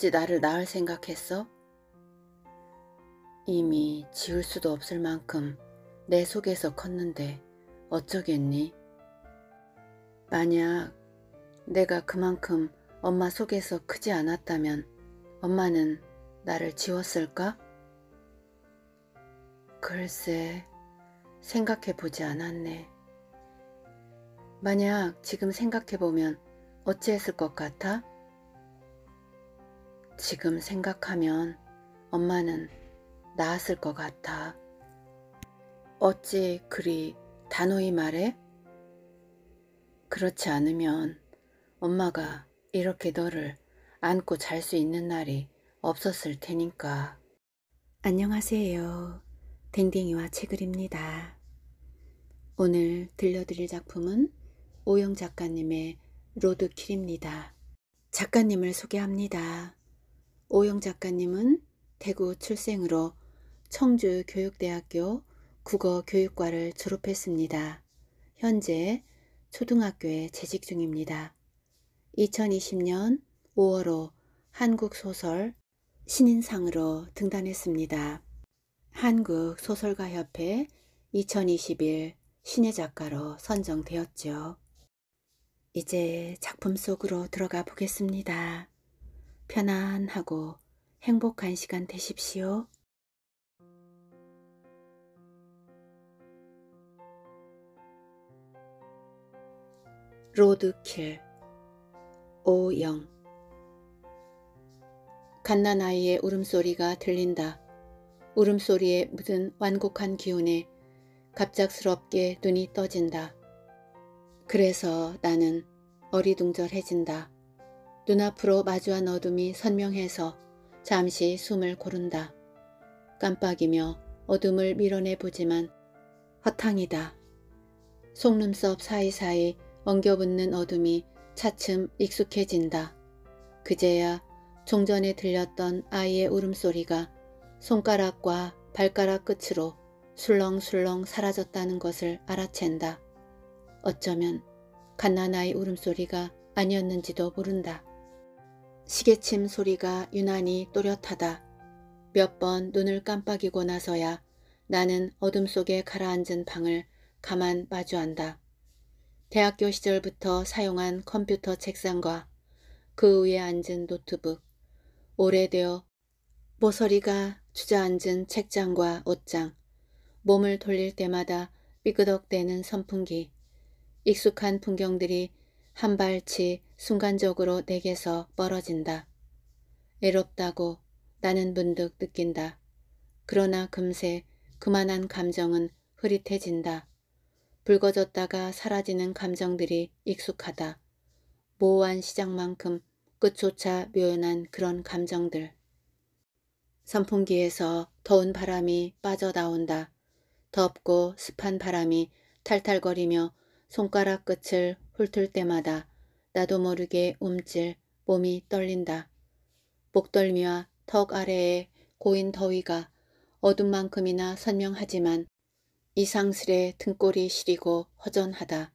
어찌 나를 낳을 생각했어? 이미 지울 수도 없을 만큼 내 속에서 컸는데 어쩌겠니? 만약 내가 그만큼 엄마 속에서 크지 않았다면 엄마는 나를 지웠을까? 글쎄, 생각해 보지 않았네. 만약 지금 생각해 보면 어찌했을 것 같아? 지금 생각하면 엄마는 나았을 것 같아. 어찌 그리 단호히 말해? 그렇지 않으면 엄마가 이렇게 너를 안고 잘 수 있는 날이 없었을 테니까. 안녕하세요. 댕댕이와 책을입니다. 오늘 들려드릴 작품은 오영 작가님의 로드킬입니다. 작가님을 소개합니다. 오영 작가님은 대구 출생으로 청주 교육대학교 국어교육과를 졸업했습니다. 현재 초등학교에 재직 중입니다. 2020년 5월호 한국소설 신인상으로 등단했습니다. 한국소설가협회 2021 신예 작가로 선정되었죠. 이제 작품 속으로 들어가 보겠습니다. 편안하고 행복한 시간 되십시오. 로드킬 오영 갓난아이의 울음소리가 들린다. 울음소리에 묻은 완곡한 기운에 갑작스럽게 눈이 떠진다. 그래서 나는 어리둥절해진다. 눈앞으로 마주한 어둠이 선명해서 잠시 숨을 고른다. 깜빡이며 어둠을 밀어내 보지만 허탕이다. 속눈썹 사이사이 엉겨붙는 어둠이 차츰 익숙해진다. 그제야 종전에 들렸던 아이의 울음소리가 손가락과 발가락 끝으로 술렁술렁 사라졌다는 것을 알아챈다. 어쩌면 갓난아이 울음소리가 아니었는지도 모른다. 시계침 소리가 유난히 또렷하다. 몇 번 눈을 깜빡이고 나서야 나는 어둠 속에 가라앉은 방을 가만 마주한다. 대학교 시절부터 사용한 컴퓨터 책상과 그 위에 앉은 노트북, 오래되어 모서리가 주저앉은 책장과 옷장, 몸을 돌릴 때마다 삐그덕대는 선풍기, 익숙한 풍경들이 한 발치 순간적으로 내게서 멀어진다. 애롭다고 나는 문득 느낀다. 그러나 금세 그만한 감정은 흐릿해진다. 붉어졌다가 사라지는 감정들이 익숙하다. 모호한 시작만큼 끝조차 묘연한 그런 감정들. 선풍기에서 더운 바람이 빠져나온다. 덥고 습한 바람이 탈탈거리며 손가락 끝을 훑을 때마다 나도 모르게 움찔 몸이 떨린다. 목덜미와 턱 아래에 고인 더위가 어둠만큼이나 선명하지만 이상스레 등골이 시리고 허전하다.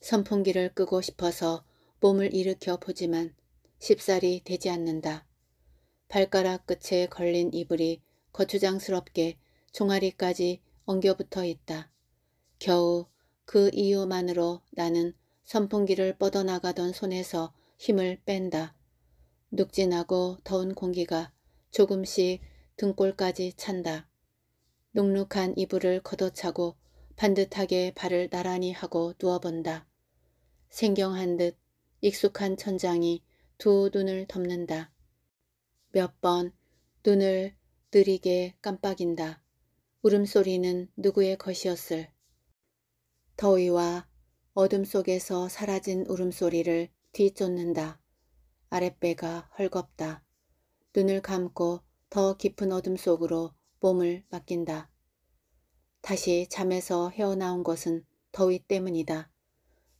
선풍기를 끄고 싶어서 몸을 일으켜 보지만 십살이 되지 않는다. 발가락 끝에 걸린 이불이 거추장스럽게 종아리까지 엉겨붙어 있다. 겨우 그 이유만으로 나는 선풍기를 뻗어나가던 손에서 힘을 뺀다. 눅진하고 더운 공기가 조금씩 등골까지 찬다. 눅눅한 이불을 걷어차고 반듯하게 발을 나란히 하고 누워본다. 생경한 듯 익숙한 천장이 두 눈을 덮는다. 몇 번 눈을 느리게 깜빡인다. 울음소리는 누구의 것이었을. 더위와 어둠 속에서 사라진 울음소리를 뒤쫓는다. 아랫배가 헐겁다. 눈을 감고 더 깊은 어둠 속으로 몸을 맡긴다. 다시 잠에서 헤어나온 것은 더위 때문이다.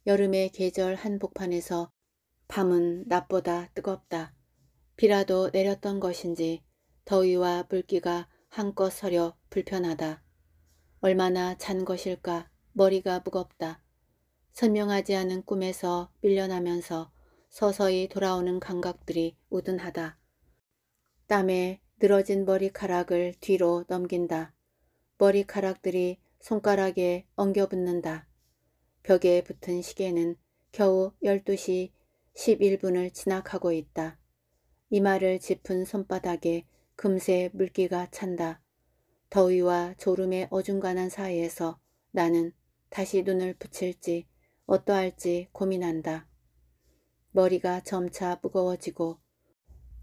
여름의 계절 한복판에서 밤은 낮보다 뜨겁다. 비라도 내렸던 것인지 더위와 물기가 한껏 서려 불편하다. 얼마나 잔 것일까 머리가 무겁다. 선명하지 않은 꿈에서 밀려나면서 서서히 돌아오는 감각들이 우둔하다. 땀에 늘어진 머리카락을 뒤로 넘긴다. 머리카락들이 손가락에 엉겨붙는다. 벽에 붙은 시계는 겨우 12시 11분을 지나가고 있다. 이마를 짚은 손바닥에 금세 물기가 찬다. 더위와 졸음의 어중간한 사이에서 나는 다시 눈을 붙일지 어떠할지 고민한다. 머리가 점차 무거워지고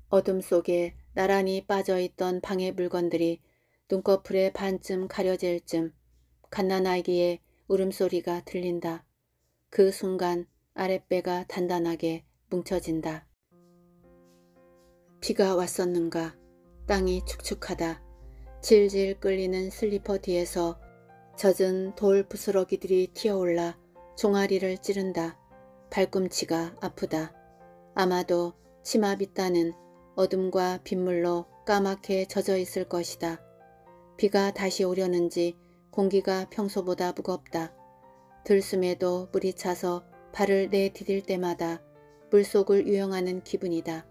어둠 속에 나란히 빠져있던 방의 물건들이 눈꺼풀에 반쯤 가려질 쯤 갓난아기의 울음소리가 들린다. 그 순간 아랫배가 단단하게 뭉쳐진다. 비가 왔었는가. 땅이 축축하다. 질질 끌리는 슬리퍼 뒤에서 젖은 돌 부스러기들이 튀어올라 종아리를 찌른다. 발꿈치가 아프다. 아마도 치마 빗단은 어둠과 빗물로 까맣게 젖어 있을 것이다. 비가 다시 오려는지 공기가 평소보다 무겁다. 들숨에도 물이 차서 발을 내디딜 때마다 물속을 유영하는 기분이다.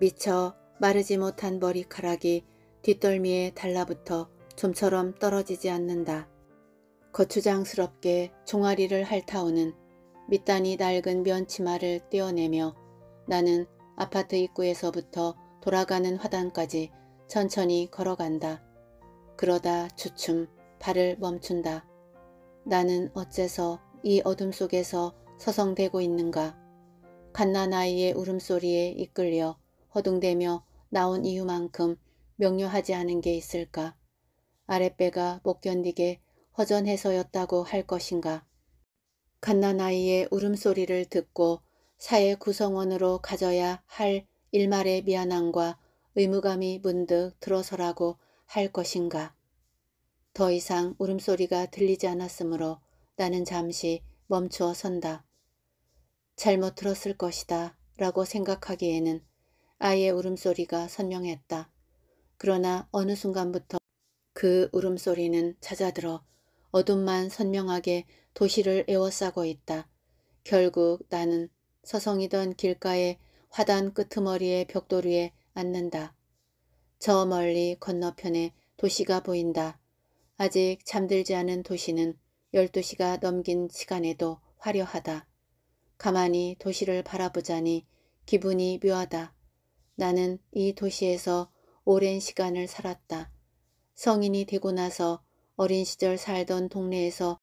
미쳐 마르지 못한 머리카락이 뒷덜미에 달라붙어 좀처럼 떨어지지 않는다. 거추장스럽게 종아리를 핥아오는 밑단이 낡은 면치마를 떼어내며 나는 아파트 입구에서부터 돌아가는 화단까지 천천히 걸어간다. 그러다 주춤 발을 멈춘다. 나는 어째서 이 어둠 속에서 서성대고 있는가. 갓난아이의 울음소리에 이끌려 허둥대며 나온 이유만큼 명료하지 않은 게 있을까. 아랫배가 못 견디게 허전해서였다고 할 것인가. 갓난아이의 울음소리를 듣고 사회 구성원으로 가져야 할 일말의 미안함과 의무감이 문득 들어서라고 할 것인가. 더 이상 울음소리가 들리지 않았으므로 나는 잠시 멈추어 선다. 잘못 들었을 것이다 라고 생각하기에는 아이의 울음소리가 선명했다. 그러나 어느 순간부터 그 울음소리는 찾아들어 어둠만 선명하게 도시를 에워싸고 있다. 결국 나는 서성이던 길가의 화단 끄트머리의 벽돌위에 앉는다. 저 멀리 건너편에 도시가 보인다. 아직 잠들지 않은 도시는 12시가 넘긴 시간에도 화려하다. 가만히 도시를 바라보자니 기분이 묘하다. 나는 이 도시에서 오랜 시간을 살았다. 성인이 되고 나서 어린 시절 살던 동네에서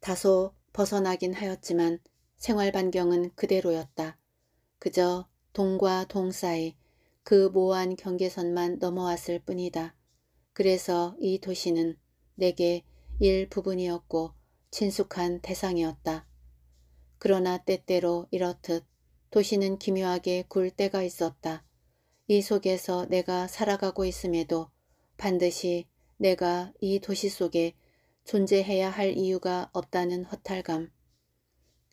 다소 벗어나긴 하였지만 생활 반경은 그대로였다. 그저 동과 동 사이 그 모호한 경계선만 넘어왔을 뿐이다. 그래서 이 도시는 내게 일부분이었고 친숙한 대상이었다. 그러나 때때로 이렇듯 도시는 기묘하게 굴 때가 있었다. 이 속에서 내가 살아가고 있음에도 반드시 내가 이 도시 속에 존재해야 할 이유가 없다는 허탈감.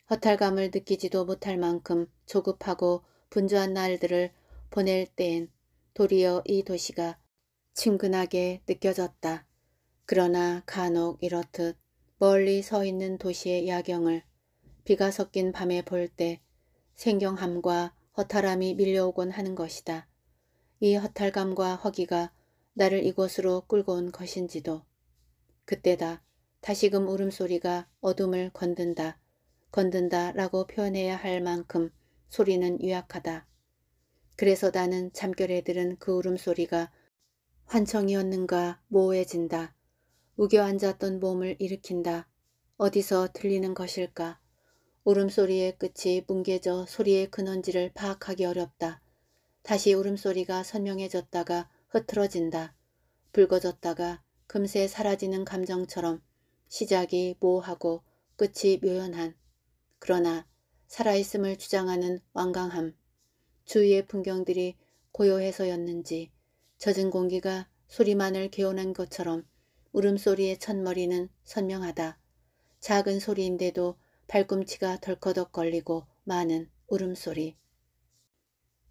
허탈감을 느끼지도 못할 만큼 조급하고 분주한 날들을 보낼 때엔 도리어 이 도시가 친근하게 느껴졌다. 그러나 간혹 이렇듯 멀리 서 있는 도시의 야경을 비가 섞인 밤에 볼 때 생경함과 허탈함이 밀려오곤 하는 것이다. 이 허탈감과 허기가 나를 이곳으로 끌고 온 것인지도. 그때다. 다시금 울음소리가 어둠을 건든다. 건든다 라고 표현해야 할 만큼 소리는 유약하다. 그래서 나는 잠결에 들은 그 울음소리가 환청이었는가 모호해진다. 우겨 앉았던 몸을 일으킨다. 어디서 들리는 것일까? 울음소리의 끝이 뭉개져 소리의 근원지를 파악하기 어렵다. 다시 울음소리가 선명해졌다가 흐트러진다. 붉어졌다가 금세 사라지는 감정처럼 시작이 모호하고 끝이 묘연한 그러나 살아있음을 주장하는 완강함 주위의 풍경들이 고요해서였는지 젖은 공기가 소리만을 개운한 것처럼 울음소리의 첫머리는 선명하다. 작은 소리인데도 발꿈치가 덜커덕 걸리고 많은 울음소리.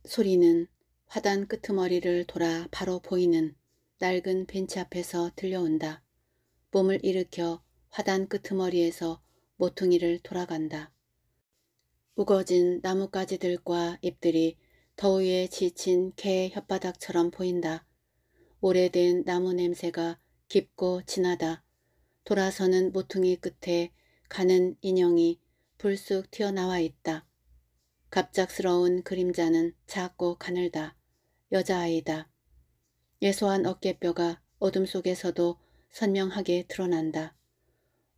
소리는 화단 끄트머리를 돌아 바로 보이는 낡은 벤치 앞에서 들려온다. 몸을 일으켜 화단 끄트머리에서 모퉁이를 돌아간다. 우거진 나뭇가지들과 잎들이 더위에 지친 개의 혓바닥처럼 보인다. 오래된 나무 냄새가 깊고 진하다. 돌아서는 모퉁이 끝에 가는 인형이 불쑥 튀어나와 있다. 갑작스러운 그림자는 작고 가늘다. 여자아이다. 예소한 어깨뼈가 어둠 속에서도 선명하게 드러난다.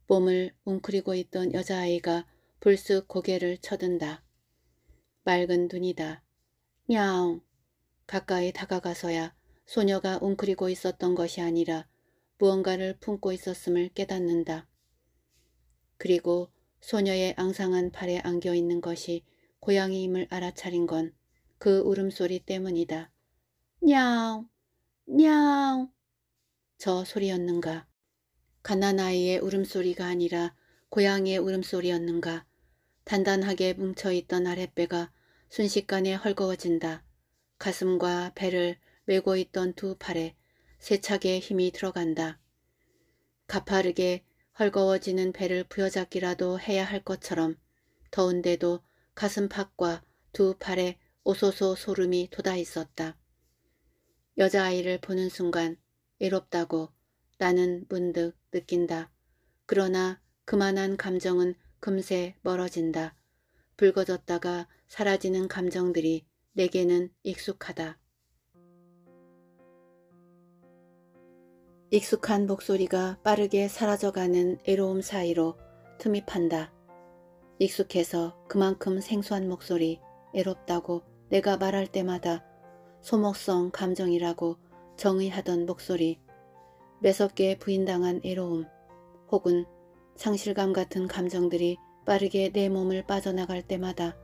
몸을 웅크리고 있던 여자아이가 불쑥 고개를 쳐든다. 맑은 눈이다. 냐옹. 가까이 다가가서야 소녀가 웅크리고 있었던 것이 아니라 무언가를 품고 있었음을 깨닫는다. 그리고 소녀의 앙상한 팔에 안겨있는 것이 고양이임을 알아차린 건 그 울음소리 때문이다. 냐옹, 냐옹. 저 소리였는가. 가난아이의 울음소리가 아니라 고양이의 울음소리였는가. 단단하게 뭉쳐있던 아랫배가 순식간에 헐거워진다. 가슴과 배를 메고 있던 두 팔에 세차게 힘이 들어간다. 가파르게 헐거워지는 배를 부여잡기라도 해야 할 것처럼 더운데도 가슴팍과 두 팔에 오소소 소름이 돋아 있었다. 여자아이를 보는 순간 외롭다고 나는 문득 느낀다. 그러나 그만한 감정은 금세 멀어진다. 붉어졌다가 사라지는 감정들이 내게는 익숙하다. 익숙한 목소리가 빠르게 사라져가는 외로움 사이로 틈이 판다. 익숙해서 그만큼 생소한 목소리, 애롭다고 내가 말할 때마다 소목성 감정이라고 정의하던 목소리, 매섭게 부인당한 애로움, 혹은 상실감 같은 감정들이 빠르게 내 몸을 빠져나갈 때마다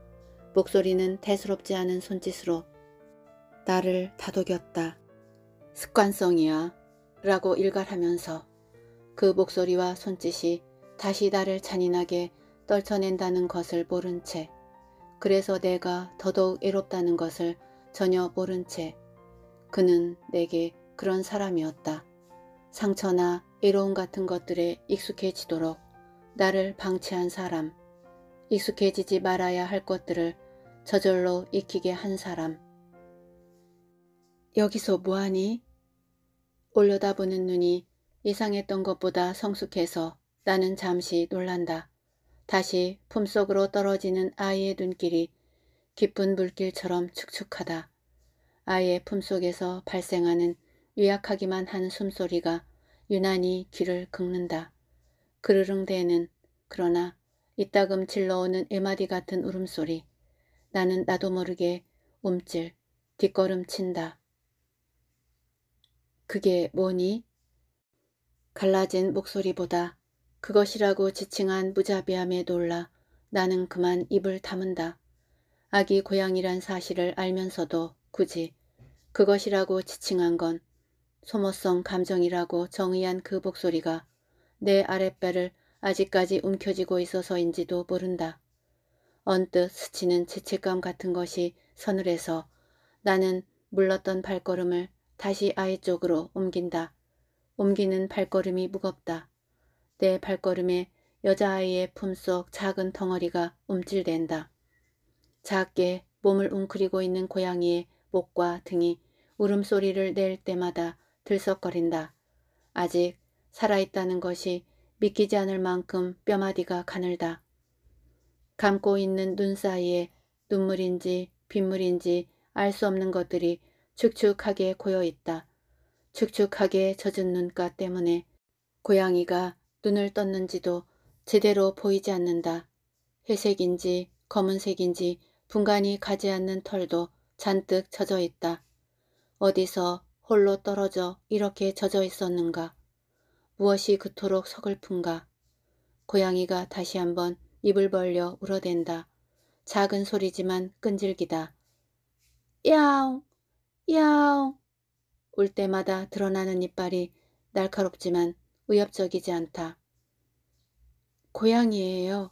목소리는 대수롭지 않은 손짓으로 나를 다독였다. 습관성이야 라고 일갈하면서 그 목소리와 손짓이 다시 나를 잔인하게 떨쳐낸다는 것을 모른 채 그래서 내가 더더욱 외롭다는 것을 전혀 모른 채 그는 내게 그런 사람이었다. 상처나 외로움 같은 것들에 익숙해지도록 나를 방치한 사람, 익숙해지지 말아야 할 것들을 저절로 익히게 한 사람. 여기서 뭐하니? 올려다보는 눈이 이상했던 것보다 성숙해서 나는 잠시 놀란다. 다시 품속으로 떨어지는 아이의 눈길이 깊은 물길처럼 축축하다. 아이의 품속에서 발생하는 유약하기만 한 숨소리가 유난히 귀를 긁는다. 그르릉대는 그러나 이따금 질러오는 일마디 같은 울음소리. 나는 나도 모르게 움찔, 뒷걸음친다. 그게 뭐니? 갈라진 목소리보다 그것이라고 지칭한 무자비함에 놀라 나는 그만 입을 다문다. 아기 고양이란 사실을 알면서도 굳이 그것이라고 지칭한 건 소모성 감정이라고 정의한 그 목소리가 내 아랫배를 아직까지 움켜쥐고 있어서인지도 모른다. 언뜻 스치는 죄책감 같은 것이 서늘해서 나는 물렀던 발걸음을 다시 아이 쪽으로 옮긴다. 옮기는 발걸음이 무겁다. 내 발걸음에 여자아이의 품속 작은 덩어리가 움찔댄다. 작게 몸을 웅크리고 있는 고양이의 목과 등이 울음소리를 낼 때마다 들썩거린다. 아직 살아있다는 것이 믿기지 않을 만큼 뼈마디가 가늘다. 감고 있는 눈 사이에 눈물인지 빗물인지 알 수 없는 것들이 축축하게 고여 있다. 축축하게 젖은 눈가 때문에 고양이가 눈을 떴는지도 제대로 보이지 않는다. 회색인지 검은색인지 분간이 가지 않는 털도 잔뜩 젖어 있다. 어디서 홀로 떨어져 이렇게 젖어 있었는가. 무엇이 그토록 서글픈가. 고양이가 다시 한번 입을 벌려 울어댄다. 작은 소리지만 끈질기다. 야옹! 야옹! 울 때마다 드러나는 이빨이 날카롭지만 의협적이지 않다. 고양이에요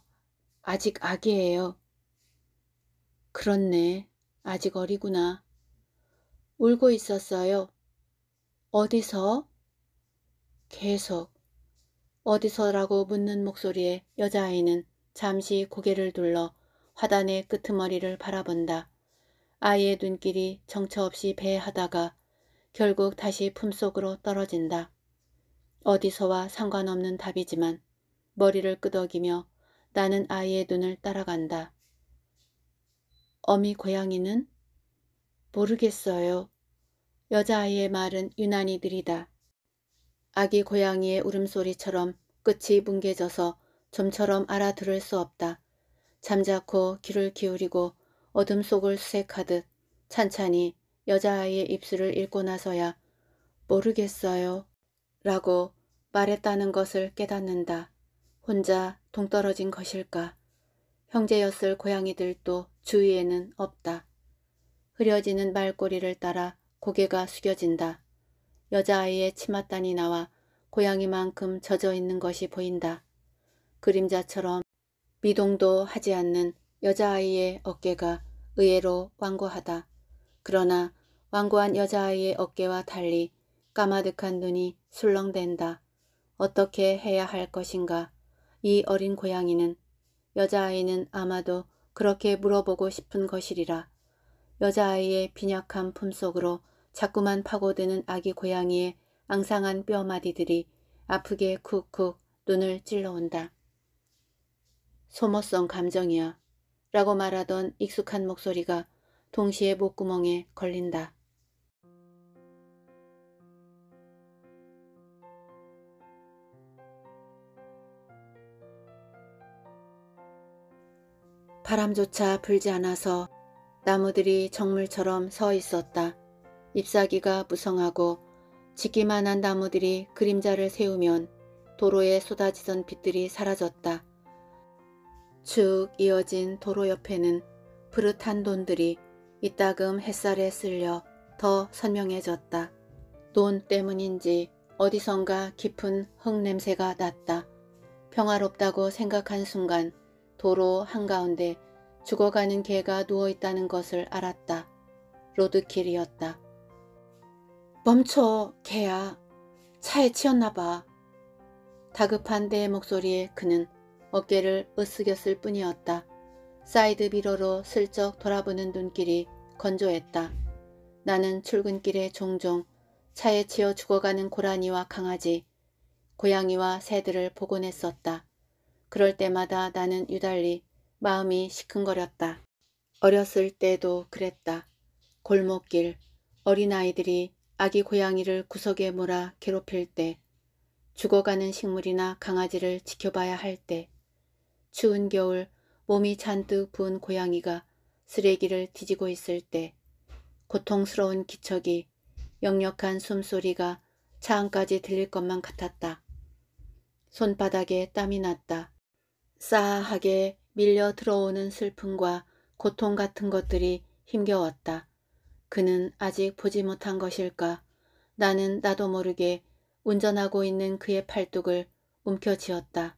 아직 아기예요. 그렇네. 아직 어리구나. 울고 있었어요. 어디서? 계속. 어디서라고 묻는 목소리에 여자아이는 잠시 고개를 둘러 화단의 끄트머리를 바라본다. 아이의 눈길이 정처 없이 배하다가 결국 다시 품속으로 떨어진다. 어디서와 상관없는 답이지만 머리를 끄덕이며 나는 아이의 눈을 따라간다. 어미 고양이는 모르겠어요. 여자아이의 말은 유난히 느리다. 아기 고양이의 울음소리처럼 끝이 뭉개져서 좀처럼 알아들을 수 없다. 잠자코 귀를 기울이고 어둠 속을 수색하듯 찬찬히 여자아이의 입술을 읽고 나서야 모르겠어요. 라고 말했다는 것을 깨닫는다. 혼자 동떨어진 것일까. 형제였을 고양이들도 주위에는 없다. 흐려지는 말꼬리를 따라 고개가 숙여진다. 여자아이의 치맛단이 나와 고양이만큼 젖어있는 것이 보인다. 그림자처럼 미동도 하지 않는 여자아이의 어깨가 의외로 완고하다. 그러나 완고한 여자아이의 어깨와 달리 까마득한 눈이 술렁댄다. 어떻게 해야 할 것인가. 이 어린 고양이는 여자아이는 아마도 그렇게 물어보고 싶은 것이리라. 여자아이의 빈약한 품속으로 자꾸만 파고드는 아기 고양이의 앙상한 뼈마디들이 아프게 쿡쿡 눈을 찔러온다. 소모성 감정이야. 라고 말하던 익숙한 목소리가 동시에 목구멍에 걸린다. 바람조차 불지 않아서 나무들이 정물처럼 서 있었다. 잎사귀가 무성하고 지기만 한 나무들이 그림자를 세우면 도로에 쏟아지던 빛들이 사라졌다. 쭉 이어진 도로 옆에는 부릇한 돈들이 이따금 햇살에 쓸려 더 선명해졌다. 논 때문인지 어디선가 깊은 흙 냄새가 났다. 평화롭다고 생각한 순간 도로 한가운데 죽어가는 개가 누워있다는 것을 알았다. 로드킬이었다. 멈춰, 개야. 차에 치였나 봐. 다급한 내 목소리에 그는 어깨를 으쓱였을 뿐이었다. 사이드 비로로 슬쩍 돌아보는 눈길이 건조했다. 나는 출근길에 종종 차에 치여 죽어가는 고라니와 강아지, 고양이와 새들을 보곤 했었다 그럴 때마다 나는 유달리 마음이 시큰거렸다. 어렸을 때도 그랬다. 골목길, 어린아이들이 아기 고양이를 구석에 몰아 괴롭힐 때, 죽어가는 식물이나 강아지를 지켜봐야 할 때, 추운 겨울 몸이 잔뜩 부은 고양이가 쓰레기를 뒤지고 있을 때, 고통스러운 기척이 역력한 숨소리가 차안까지 들릴 것만 같았다. 손바닥에 땀이 났다. 싸하게 밀려 들어오는 슬픔과 고통 같은 것들이 힘겨웠다. 그는 아직 보지 못한 것일까? 나는 나도 모르게 운전하고 있는 그의 팔뚝을 움켜쥐었다.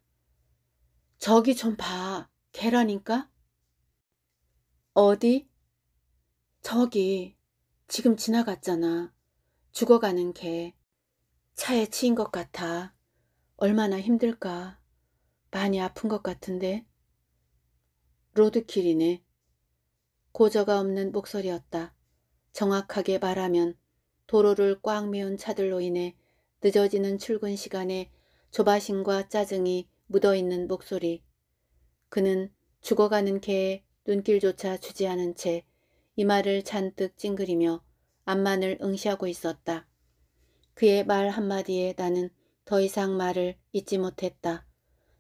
저기 좀 봐. 계라니까 어디? 저기. 지금 지나갔잖아. 죽어가는 개. 차에 치인 것 같아. 얼마나 힘들까. 많이 아픈 것 같은데. 로드킬이네. 고저가 없는 목소리였다. 정확하게 말하면 도로를 꽉 메운 차들로 인해 늦어지는 출근 시간에 조바심과 짜증이 묻어있는 목소리. 그는 죽어가는 개에 눈길조차 주지 않은 채 이마를 잔뜩 찡그리며 앞만을 응시하고 있었다. 그의 말 한마디에 나는 더 이상 말을 잊지 못했다.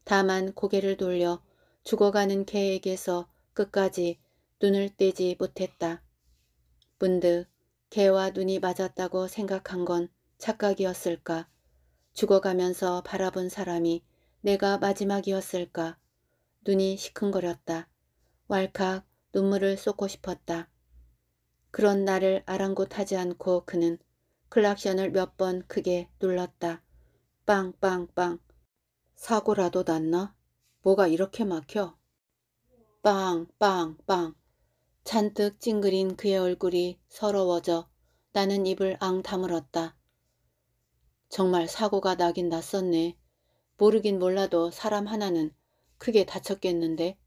다만 고개를 돌려 죽어가는 개에게서 끝까지 눈을 떼지 못했다. 문득 개와 눈이 맞았다고 생각한 건 착각이었을까? 죽어가면서 바라본 사람이 내가 마지막이었을까? 눈이 시큰거렸다. 왈칵 눈물을 쏟고 싶었다. 그런 나를 아랑곳하지 않고 그는 클락션을 몇 번 크게 눌렀다. 빵빵빵 사고라도 났나? 뭐가 이렇게 막혀? 빵, 빵, 빵. 잔뜩 찡그린 그의 얼굴이 서러워져 나는 입을 앙 다물었다. 정말 사고가 나긴 났었네. 모르긴 몰라도 사람 하나는 크게 다쳤겠는데.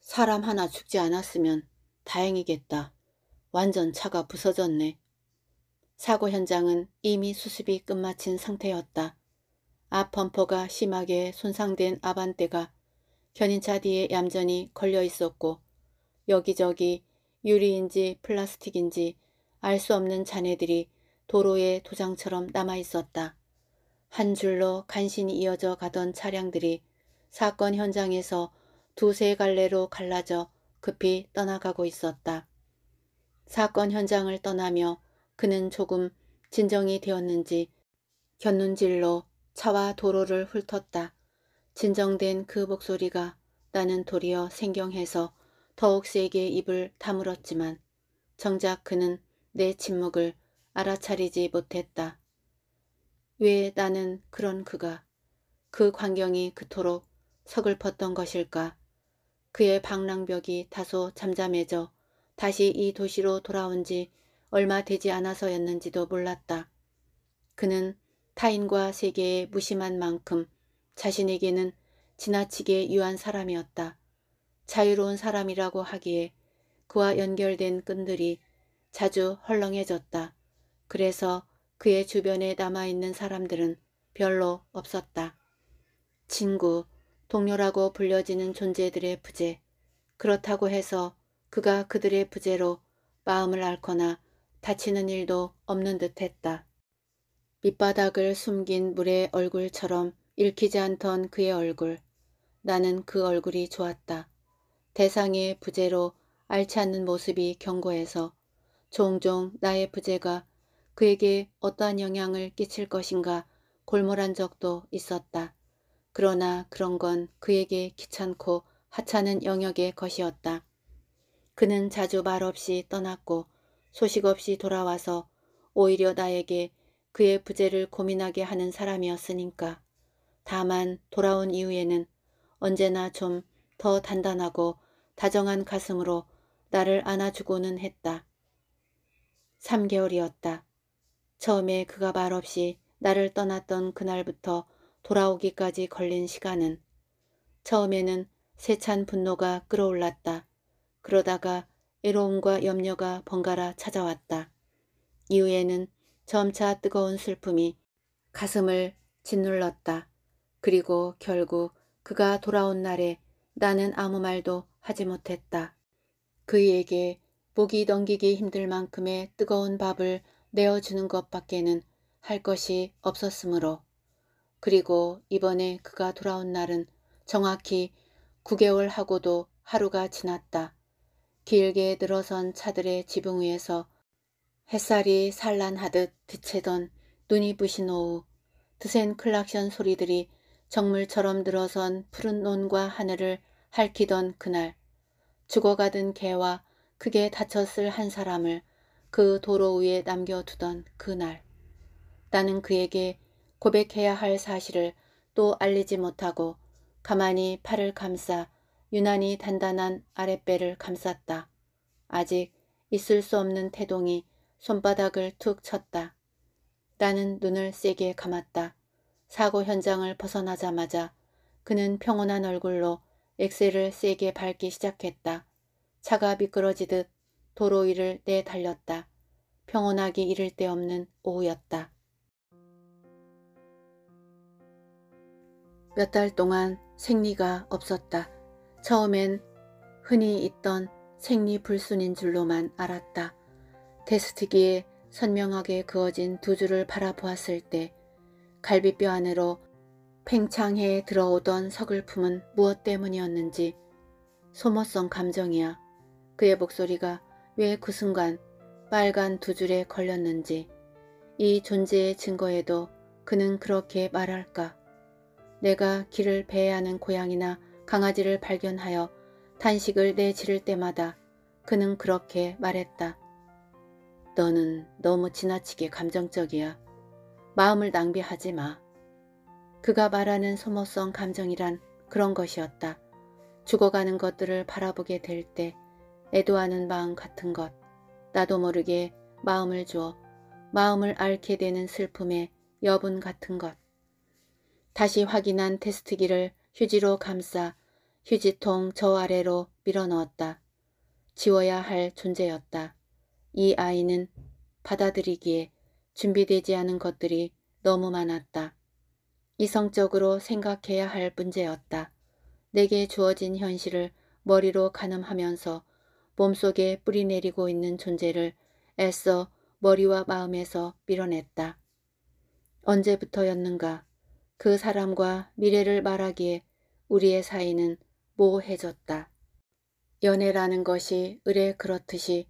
사람 하나 죽지 않았으면 다행이겠다. 완전 차가 부서졌네. 사고 현장은 이미 수습이 끝마친 상태였다. 앞 범퍼가 심하게 손상된 아반떼가 견인차 뒤에 얌전히 걸려 있었고 여기저기 유리인지 플라스틱인지 알 수 없는 잔해들이 도로에 도장처럼 남아 있었다. 한 줄로 간신히 이어져 가던 차량들이 사건 현장에서 두세 갈래로 갈라져 급히 떠나가고 있었다. 사건 현장을 떠나며 그는 조금 진정이 되었는지 곁눈질로 차와 도로를 훑었다. 진정된 그 목소리가 나는 도리어 생경해서 더욱 세게 입을 다물었지만 정작 그는 내 침묵을 알아차리지 못했다. 왜 나는 그런 그가 그 광경이 그토록 서글펐던 것일까? 그의 방랑벽이 다소 잠잠해져 다시 이 도시로 돌아온 지 얼마 되지 않아서였는지도 몰랐다. 그는 타인과 세계에 무심한 만큼 자신에게는 지나치게 유한 사람이었다. 자유로운 사람이라고 하기에 그와 연결된 끈들이 자주 헐렁해졌다. 그래서 그의 주변에 남아있는 사람들은 별로 없었다. 친구, 동료라고 불려지는 존재들의 부재. 그렇다고 해서 그가 그들의 부재로 마음을 앓거나 다치는 일도 없는 듯 했다. 밑바닥을 숨긴 물의 얼굴처럼 읽히지 않던 그의 얼굴. 나는 그 얼굴이 좋았다. 대상의 부재로 알지 않는 모습이 경고해서 종종 나의 부재가 그에게 어떠한 영향을 끼칠 것인가 골몰한 적도 있었다. 그러나 그런 건 그에게 귀찮고 하찮은 영역의 것이었다. 그는 자주 말없이 떠났고 소식 없이 돌아와서 오히려 나에게 그의 부재를 고민하게 하는 사람이었으니까. 다만 돌아온 이후에는 언제나 좀 더 단단하고 다정한 가슴으로 나를 안아주고는 했다. 3개월이었다. 처음에 그가 말없이 나를 떠났던 그날부터 돌아오기까지 걸린 시간은 처음에는 세찬 분노가 끌어올랐다. 그러다가 애로움과 염려가 번갈아 찾아왔다. 이후에는 점차 뜨거운 슬픔이 가슴을 짓눌렀다. 그리고 결국 그가 돌아온 날에 나는 아무 말도 하지 못했다. 그에게 목이 넘기기 힘들 만큼의 뜨거운 밥을 내어주는 것밖에는 할 것이 없었으므로 그리고 이번에 그가 돌아온 날은 정확히 9개월 하고도 하루가 지났다. 길게 늘어선 차들의 지붕 위에서 햇살이 산란하듯 비채던 눈이 부신 오후 드센 클락션 소리들이 정물처럼 늘어선 푸른 논과 하늘을 핥히던 그날 죽어가던 개와 크게 다쳤을 한 사람을 그 도로 위에 남겨두던 그날 나는 그에게 고백해야 할 사실을 또 알리지 못하고 가만히 팔을 감싸 유난히 단단한 아랫배를 감쌌다. 아직 있을 수 없는 태동이 손바닥을 툭 쳤다. 나는 눈을 세게 감았다. 사고 현장을 벗어나자마자 그는 평온한 얼굴로 엑셀을 세게 밟기 시작했다. 차가 미끄러지듯 도로 위를 내달렸다. 평온하기 이를 데 없는 오후였다. 몇 달 동안 생리가 없었다. 처음엔 흔히 있던 생리 불순인 줄로만 알았다. 테스트기에 선명하게 그어진 두 줄을 바라보았을 때 갈비뼈 안으로 팽창해 들어오던 서글픔은 무엇 때문이었는지 소모성 감정이야. 그의 목소리가 왜 그 순간 빨간 두 줄에 걸렸는지 이 존재의 증거에도 그는 그렇게 말할까. 내가 길을 배회하는 고양이나 강아지를 발견하여 단식을 내지를 때마다 그는 그렇게 말했다. 너는 너무 지나치게 감정적이야. 마음을 낭비하지 마. 그가 말하는 소모성 감정이란 그런 것이었다. 죽어가는 것들을 바라보게 될 때 애도하는 마음 같은 것. 나도 모르게 마음을 줘. 마음을 앓게 되는 슬픔의 여분 같은 것. 다시 확인한 테스트기를 휴지로 감싸 휴지통 저 아래로 밀어넣었다. 지워야 할 존재였다. 이 아이는 받아들이기에 준비되지 않은 것들이 너무 많았다. 이성적으로 생각해야 할 문제였다. 내게 주어진 현실을 머리로 가늠하면서 몸속에 뿌리내리고 있는 존재를 애써 머리와 마음에서 밀어냈다. 언제부터였는가 그 사람과 미래를 말하기에 우리의 사이는 모호해졌다. 연애라는 것이 의뢰 그렇듯이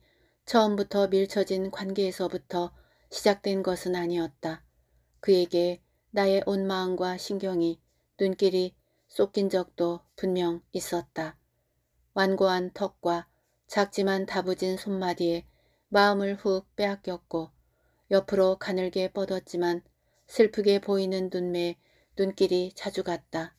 처음부터 밀쳐진 관계에서부터 시작된 것은 아니었다. 그에게 나의 온 마음과 신경이 눈길이 쏟긴 적도 분명 있었다. 완고한 턱과 작지만 다부진 손마디에 마음을 훅 빼앗겼고 옆으로 가늘게 뻗었지만 슬프게 보이는 눈매 눈길이 자주 갔다.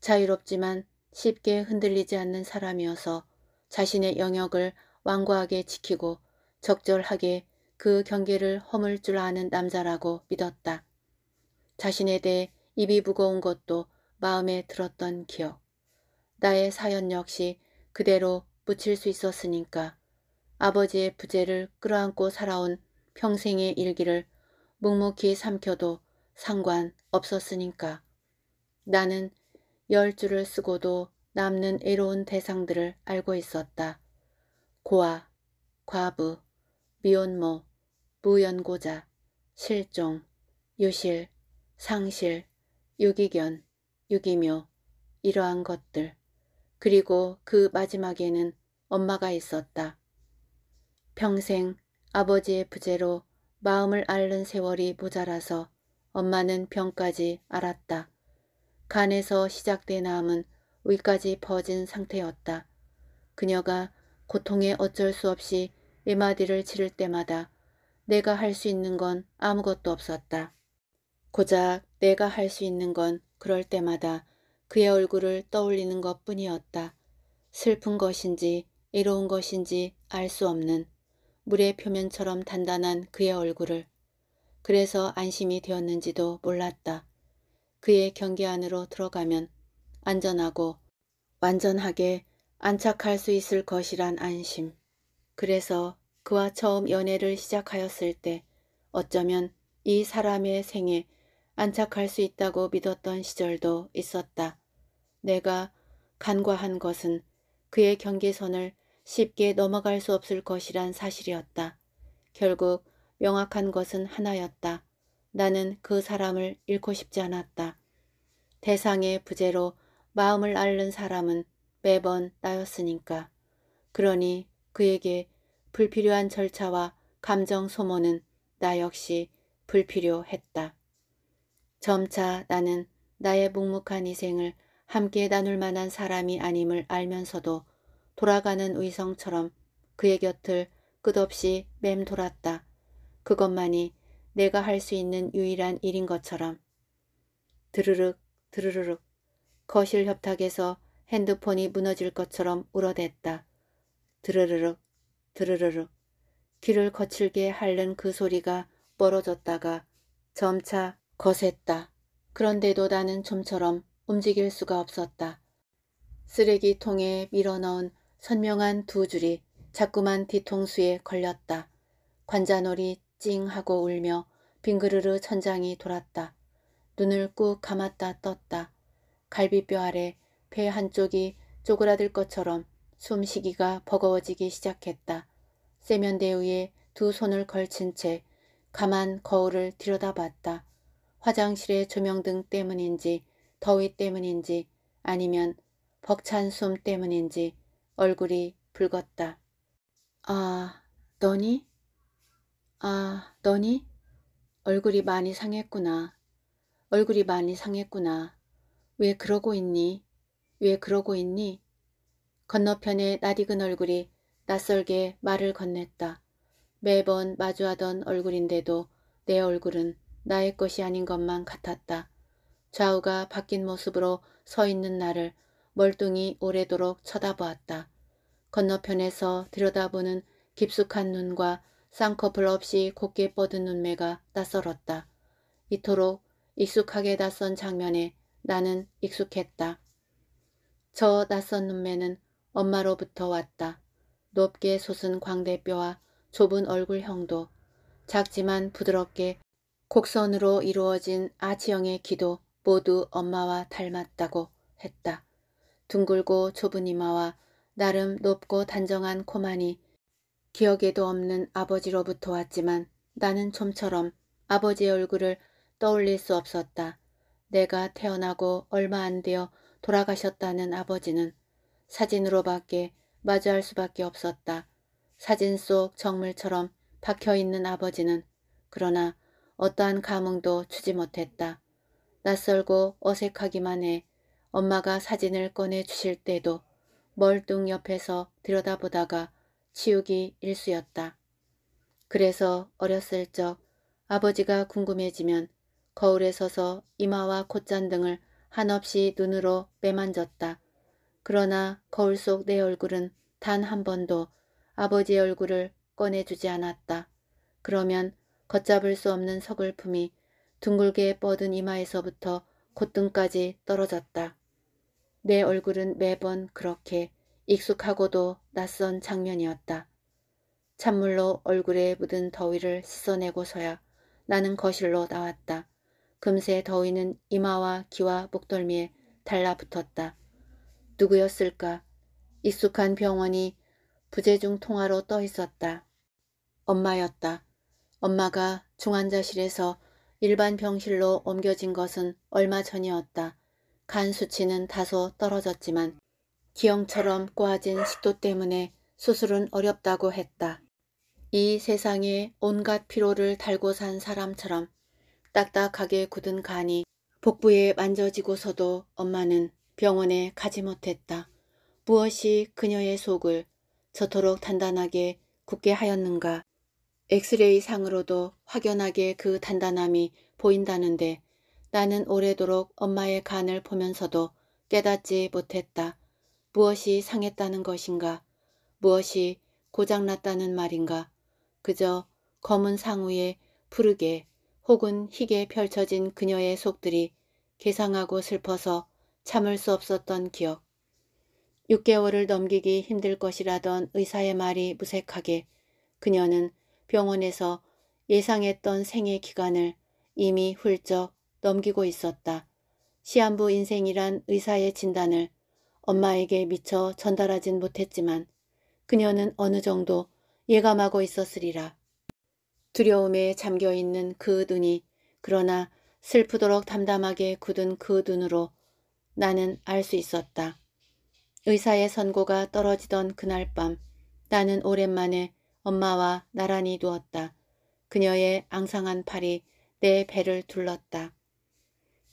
자유롭지만 쉽게 흔들리지 않는 사람이어서 자신의 영역을 완고하게 지키고 적절하게 그 경계를 허물 줄 아는 남자라고 믿었다. 자신에 대해 입이 무거운 것도 마음에 들었던 기억. 나의 사연 역시 그대로 묻힐 수 있었으니까 아버지의 부재를 끌어안고 살아온 평생의 일기를 묵묵히 삼켜도 상관 없었으니까 나는 열 줄을 쓰고도 남는 애로운 대상들을 알고 있었다. 고아, 과부, 미혼모, 무연고자, 실종, 유실, 상실, 유기견, 유기묘, 이러한 것들, 그리고 그 마지막에는 엄마가 있었다. 평생 아버지의 부재로 마음을 앓는 세월이 모자라서 엄마는 병까지 앓았다. 간에서 시작된 암은 위까지 퍼진 상태였다. 그녀가 고통에 어쩔 수 없이 이마디를 치를 때마다 내가 할 수 있는 건 아무것도 없었다. 고작 내가 할 수 있는 건 그럴 때마다 그의 얼굴을 떠올리는 것 뿐이었다. 슬픈 것인지 이로운 것인지 알 수 없는 물의 표면처럼 단단한 그의 얼굴을 그래서 안심이 되었는지도 몰랐다. 그의 경계 안으로 들어가면 안전하고 완전하게 안착할 수 있을 것이란 안심. 그래서 그와 처음 연애를 시작하였을 때 어쩌면 이 사람의 생에 안착할 수 있다고 믿었던 시절도 있었다. 내가 간과한 것은 그의 경계선을 쉽게 넘어갈 수 없을 것이란 사실이었다. 결국 명확한 것은 하나였다. 나는 그 사람을 잃고 싶지 않았다. 대상의 부재로 마음을 앓는 사람은 매번 따였으니까. 그러니 그에게 불필요한 절차와 감정 소모는 나 역시 불필요했다. 점차 나는 나의 묵묵한 희생을 함께 나눌 만한 사람이 아님을 알면서도 돌아가는 위성처럼 그의 곁을 끝없이 맴돌았다. 그것만이 내가 할 수 있는 유일한 일인 것처럼. 드르륵 드르르륵 거실 협탁에서 핸드폰이 무너질 것처럼 울어댔다. 드르르륵 드르르륵 귀를 거칠게 핥는 그 소리가 멀어졌다가 점차 거셌다. 그런데도 나는 좀처럼 움직일 수가 없었다. 쓰레기통에 밀어넣은 선명한 두 줄이 자꾸만 뒤통수에 걸렸다. 관자놀이 찡 하고 울며 빙그르르 천장이 돌았다. 눈을 꾹 감았다 떴다. 갈비뼈 아래 배 한쪽이 쪼그라들 것처럼 숨쉬기가 버거워지기 시작했다. 세면대 위에 두 손을 걸친 채 가만 거울을 들여다봤다. 화장실의 조명등 때문인지 더위 때문인지 아니면 벅찬 숨 때문인지 얼굴이 붉었다. 아, 너니? 아, 너니? 얼굴이 많이 상했구나. 얼굴이 많이 상했구나. 왜 그러고 있니? 왜 그러고 있니? 건너편에 낯익은 얼굴이 낯설게 말을 건넸다. 매번 마주하던 얼굴인데도 내 얼굴은 나의 것이 아닌 것만 같았다. 좌우가 바뀐 모습으로 서 있는 나를 멀뚱히 오래도록 쳐다보았다. 건너편에서 들여다보는 깊숙한 눈과 쌍꺼풀 없이 곱게 뻗은 눈매가 낯설었다. 이토록 익숙하게 낯선 장면에 나는 익숙했다. 저 낯선 눈매는 엄마로부터 왔다. 높게 솟은 광대뼈와 좁은 얼굴형도 작지만 부드럽게 곡선으로 이루어진 아치형의 기도 모두 엄마와 닮았다고 했다. 둥글고 좁은 이마와 나름 높고 단정한 코만이 기억에도 없는 아버지로부터 왔지만 나는 좀처럼 아버지의 얼굴을 떠올릴 수 없었다. 내가 태어나고 얼마 안 되어 돌아가셨다는 아버지는 사진으로밖에 마주할 수밖에 없었다. 사진 속 정물처럼 박혀있는 아버지는 그러나 어떠한 감흥도 주지 못했다. 낯설고 어색하기만 해 엄마가 사진을 꺼내 주실 때도 멀뚱 옆에서 들여다보다가 치우기 일쑤였다. 그래서 어렸을 적 아버지가 궁금해지면 거울에 서서 이마와 콧잔 등을 한없이 눈으로 빼만졌다. 그러나 거울 속 내 얼굴은 단 한 번도 아버지의 얼굴을 꺼내주지 않았다. 그러면 걷잡을 수 없는 서글픔이 둥글게 뻗은 이마에서부터 콧등까지 떨어졌다. 내 얼굴은 매번 그렇게 익숙하고도 낯선 장면이었다. 찬물로 얼굴에 묻은 더위를 씻어내고서야 나는 거실로 나왔다. 금세 더위는 이마와 귀와 목덜미에 달라붙었다. 누구였을까? 익숙한 병원이 부재중 통화로 떠 있었다. 엄마였다. 엄마가 중환자실에서 일반 병실로 옮겨진 것은 얼마 전이었다. 간 수치는 다소 떨어졌지만 기형처럼 꼬아진 식도 때문에 수술은 어렵다고 했다. 이 세상에 온갖 피로를 달고 산 사람처럼 딱딱하게 굳은 간이 복부에 만져지고서도 엄마는 병원에 가지 못했다. 무엇이 그녀의 속을 저토록 단단하게 굳게 하였는가. 엑스레이 상으로도 확연하게 그 단단함이 보인다는데 나는 오래도록 엄마의 간을 보면서도 깨닫지 못했다. 무엇이 상했다는 것인가? 무엇이 고장났다는 말인가? 그저 검은 상우에 푸르게 혹은 희게 펼쳐진 그녀의 속들이 개상하고 슬퍼서 참을 수 없었던 기억. 6개월을 넘기기 힘들 것이라던 의사의 말이 무색하게 그녀는 병원에서 예상했던 생애 기간을 이미 훌쩍 넘기고 있었다. 시한부 인생이란 의사의 진단을 엄마에게 미처 전달하진 못했지만 그녀는 어느 정도 예감하고 있었으리라. 두려움에 잠겨 있는 그 눈이 그러나 슬프도록 담담하게 굳은 그 눈으로 나는 알 수 있었다. 의사의 선고가 떨어지던 그날 밤 나는 오랜만에 엄마와 나란히 누웠다. 그녀의 앙상한 팔이 내 배를 둘렀다.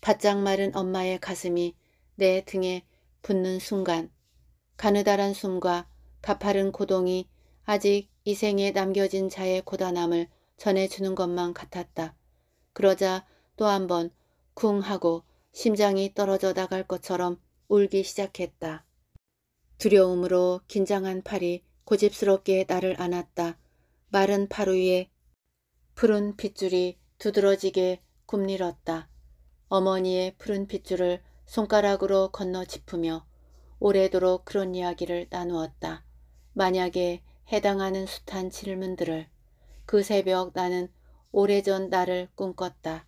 바짝 마른 엄마의 가슴이 내 등에 붙는 순간 가느다란 숨과 가파른 고동이 아직 이 생에 남겨진 자의 고단함을 전해주는 것만 같았다. 그러자 또 한 번 쿵 하고 심장이 떨어져 나갈 것처럼 울기 시작했다. 두려움으로 긴장한 팔이 고집스럽게 나를 안았다. 마른 팔 위에 푸른 핏줄이 두드러지게 굽밀었다 어머니의 푸른 핏줄을 손가락으로 건너 짚으며 오래도록 그런 이야기를 나누었다. 만약에 해당하는 숱한 질문들을 그 새벽 나는 오래전 나를 꿈꿨다.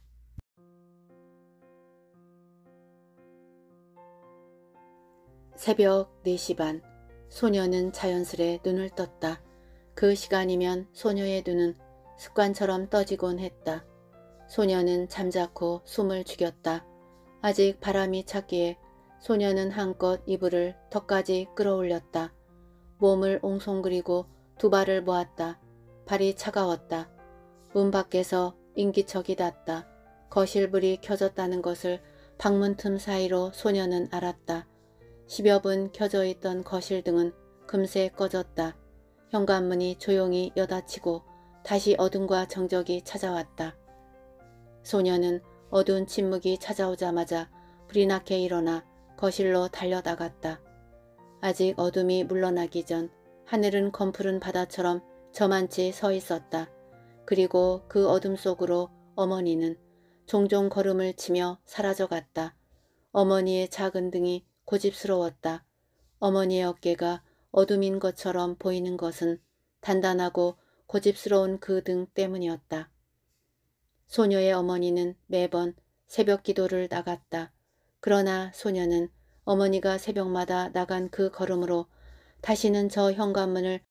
새벽 4시 반 소녀는 자연스레 눈을 떴다. 그 시간이면 소녀의 눈은 습관처럼 떠지곤 했다. 소녀는 잠자코 숨을 죽였다. 아직 바람이 찼기에 소녀는 한껏 이불을 턱까지 끌어올렸다. 몸을 옹송그리고 두 발을 모았다. 나팔이 차가웠다. 문 밖에서 인기척이 닿았다. 거실불이 켜졌다는 것을 방문 틈 사이로 소녀는 알았다. 십여 분 켜져 있던 거실등은 금세 꺼졌다. 현관문이 조용히 여닫히고 다시 어둠과 정적이 찾아왔다. 소녀는 어두운 침묵이 찾아오자마자 불이 나게 일어나 거실로 달려나갔다. 아직 어둠이 물러나기 전 하늘은 검푸른 바다처럼 저만치 서 있었다. 그리고 그 어둠 속으로 어머니는 종종 걸음을 치며 사라져갔다. 어머니의 작은 등이 고집스러웠다. 어머니의 어깨가 어둠인 것처럼 보이는 것은 단단하고 고집스러운 그 등 때문이었다. 소녀의 어머니는 매번 새벽 기도를 나갔다. 그러나 소녀는 어머니가 새벽마다 나간 그 걸음으로 다시는 저 현관문을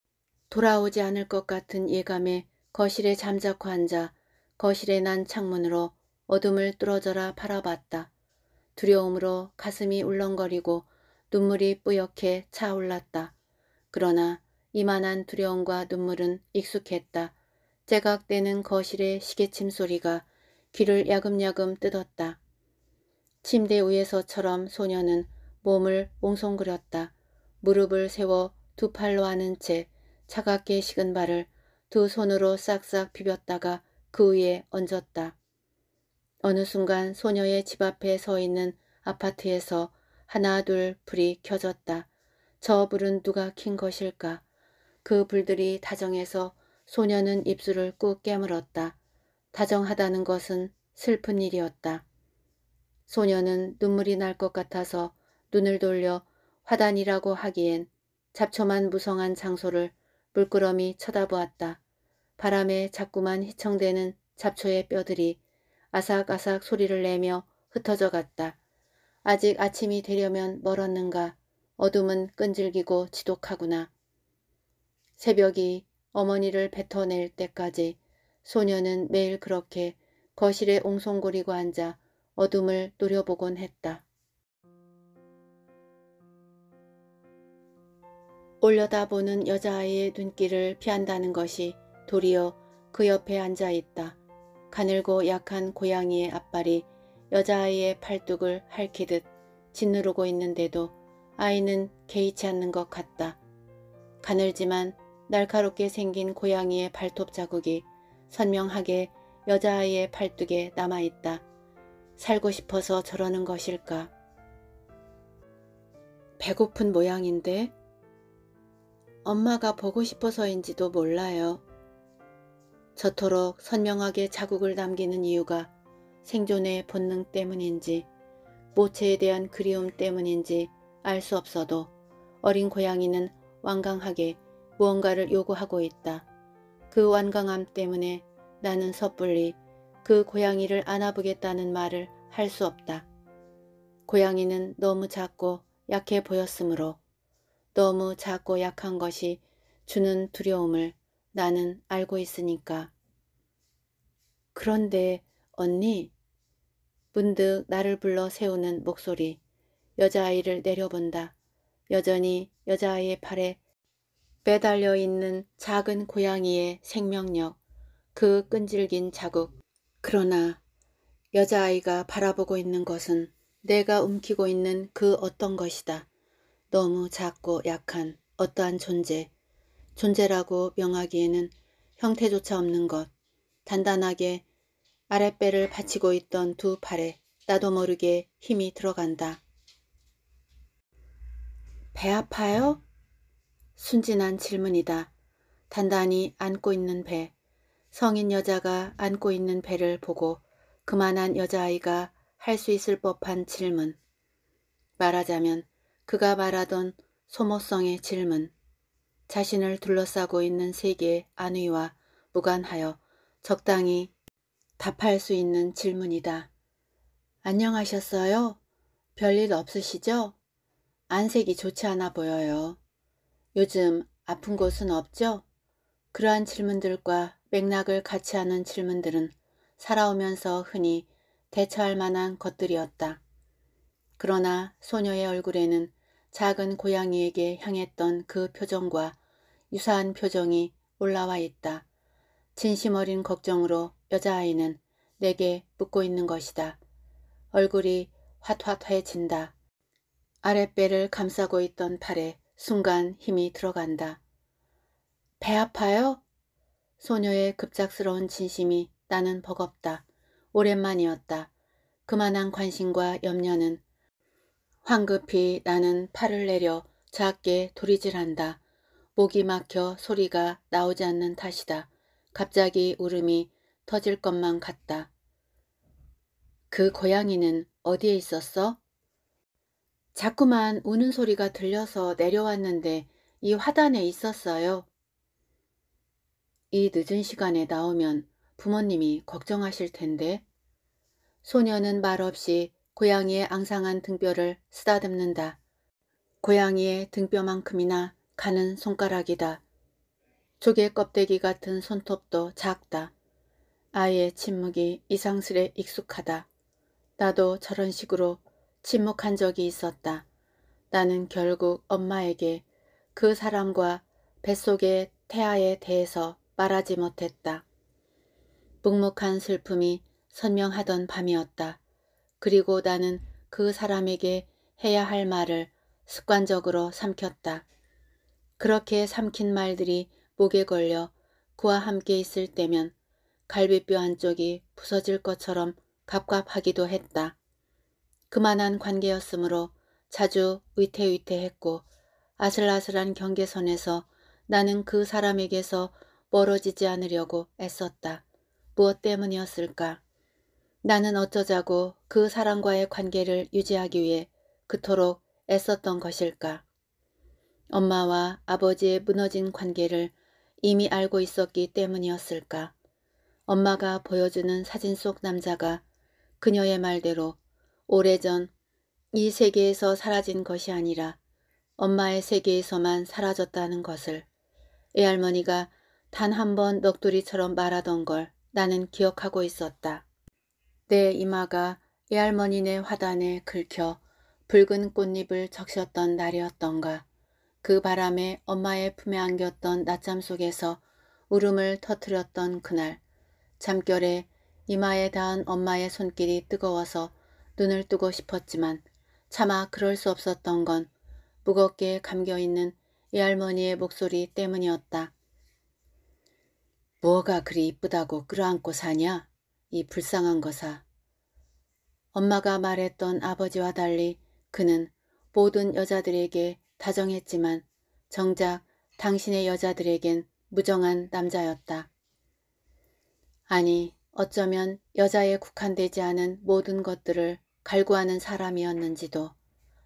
돌아오지 않을 것 같은 예감에 거실에 잠자코 앉아 거실에 난 창문으로 어둠을 뚫어져라 바라봤다. 두려움으로 가슴이 울렁거리고 눈물이 뿌옇게 차올랐다. 그러나 이만한 두려움과 눈물은 익숙했다. 제각대는 거실의 시계침 소리가 귀를 야금야금 뜯었다. 침대 위에서처럼 소녀는 몸을 옹송그렸다 무릎을 세워 두 팔로 하는 채 차갑게 식은 발을 두 손으로 싹싹 비볐다가 그 위에 얹었다. 어느 순간 소녀의 집 앞에 서 있는 아파트에서 하나 둘 불이 켜졌다. 저 불은 누가 킨 것일까? 그 불들이 다정해서 소녀는 입술을 꾹 깨물었다. 다정하다는 것은 슬픈 일이었다. 소녀는 눈물이 날 것 같아서 눈을 돌려 화단이라고 하기엔 잡초만 무성한 장소를 물끄러미 쳐다보았다. 바람에 자꾸만 휘청대는 잡초의 뼈들이 아삭아삭 소리를 내며 흩어져 갔다. 아직 아침이 되려면 멀었는가. 어둠은 끈질기고 지독하구나. 새벽이 어머니를 뱉어낼 때까지 소녀는 매일 그렇게 거실에 옹성거리고 앉아 어둠을 노려보곤 했다. 올려다보는 여자아이의 눈길을 피한다는 것이 도리어 그 옆에 앉아있다. 가늘고 약한 고양이의 앞발이 여자아이의 팔뚝을 핥히듯 짓누르고 있는데도 아이는 개의치 않는 것 같다. 가늘지만 날카롭게 생긴 고양이의 발톱 자국이 선명하게 여자아이의 팔뚝에 남아있다. 살고 싶어서 저러는 것일까? 배고픈 모양인데 엄마가 보고 싶어서인지도 몰라요. 저토록 선명하게 자국을 남기는 이유가 생존의 본능 때문인지 모체에 대한 그리움 때문인지 알 수 없어도 어린 고양이는 완강하게 무언가를 요구하고 있다. 그 완강함 때문에 나는 섣불리 그 고양이를 안아보겠다는 말을 할 수 없다. 고양이는 너무 작고 약해 보였으므로 너무 작고 약한 것이 주는 두려움을 나는 알고 있으니까. 그런데 언니 문득 나를 불러 세우는 목소리 여자아이를 내려본다. 여전히 여자아이의 팔에 매달려 있는 작은 고양이의 생명력, 그 끈질긴 자국. 그러나 여자아이가 바라보고 있는 것은 내가 움키고 있는 그 어떤 것이다. 너무 작고 약한 어떠한 존재, 존재라고 명하기에는 형태조차 없는 것, 단단하게 아랫배를 받치고 있던 두 팔에 나도 모르게 힘이 들어간다. 배 아파요? 순진한 질문이다. 단단히 안고 있는 배. 성인 여자가 안고 있는 배를 보고 그만한 여자아이가 할 수 있을 법한 질문. 말하자면 그가 말하던 소모성의 질문, 자신을 둘러싸고 있는 세계의 안위와 무관하여 적당히 답할 수 있는 질문이다. 안녕하셨어요? 별일 없으시죠? 안색이 좋지 않아 보여요. 요즘 아픈 곳은 없죠? 그러한 질문들과 맥락을 같이 하는 질문들은 살아오면서 흔히 대처할 만한 것들이었다. 그러나 소녀의 얼굴에는 작은 고양이에게 향했던 그 표정과 유사한 표정이 올라와 있다. 진심 어린 걱정으로 여자아이는 내게 묻고 있는 것이다. 얼굴이 화화화해진다. 아랫배를 감싸고 있던 팔에 순간 힘이 들어간다. 배 아파요? 소녀의 급작스러운 진심이 나는 버겁다. 오랜만이었다. 그만한 관심과 염려는 황급히 나는 팔을 내려 작게 도리질한다. 목이 막혀 소리가 나오지 않는 탓이다. 갑자기 울음이 터질 것만 같다. 그 고양이는 어디에 있었어? 자꾸만 우는 소리가 들려서 내려왔는데 이 화단에 있었어요. 이 늦은 시간에 나오면 부모님이 걱정하실 텐데. 소녀는 말없이 고양이의 앙상한 등뼈를 쓰다듬는다. 고양이의 등뼈만큼이나 가는 손가락이다. 조개 껍데기 같은 손톱도 작다. 아이의 침묵이 이상스레 익숙하다. 나도 저런 식으로 침묵한 적이 있었다. 나는 결국 엄마에게 그 사람과 뱃속의 태아에 대해서 말하지 못했다. 묵묵한 슬픔이 선명하던 밤이었다. 그리고 나는 그 사람에게 해야 할 말을 습관적으로 삼켰다. 그렇게 삼킨 말들이 목에 걸려 그와 함께 있을 때면 갈비뼈 한쪽이 부서질 것처럼 갑갑하기도 했다. 그만한 관계였으므로 자주 위태위태했고 아슬아슬한 경계선에서 나는 그 사람에게서 멀어지지 않으려고 애썼다. 무엇 때문이었을까? 나는 어쩌자고 그 사람과의 관계를 유지하기 위해 그토록 애썼던 것일까. 엄마와 아버지의 무너진 관계를 이미 알고 있었기 때문이었을까. 엄마가 보여주는 사진 속 남자가 그녀의 말대로 오래전 이 세계에서 사라진 것이 아니라 엄마의 세계에서만 사라졌다는 것을 애할머니가 단 한 번 넋두리처럼 말하던 걸 나는 기억하고 있었다. 내 이마가 애할머니네 화단에 긁혀 붉은 꽃잎을 적셨던 날이었던가. 그 바람에 엄마의 품에 안겼던 낮잠 속에서 울음을 터뜨렸던 그날. 잠결에 이마에 닿은 엄마의 손길이 뜨거워서 눈을 뜨고 싶었지만 차마 그럴 수 없었던 건 무겁게 감겨있는 이 할머니의 목소리 때문이었다. 뭐가 그리 이쁘다고 끌어안고 사냐? 이 불쌍한 거사. 엄마가 말했던 아버지와 달리 그는 모든 여자들에게 다정했지만 정작 당신의 여자들에겐 무정한 남자였다. 아니 어쩌면 여자에 국한되지 않은 모든 것들을 갈구하는 사람이었는지도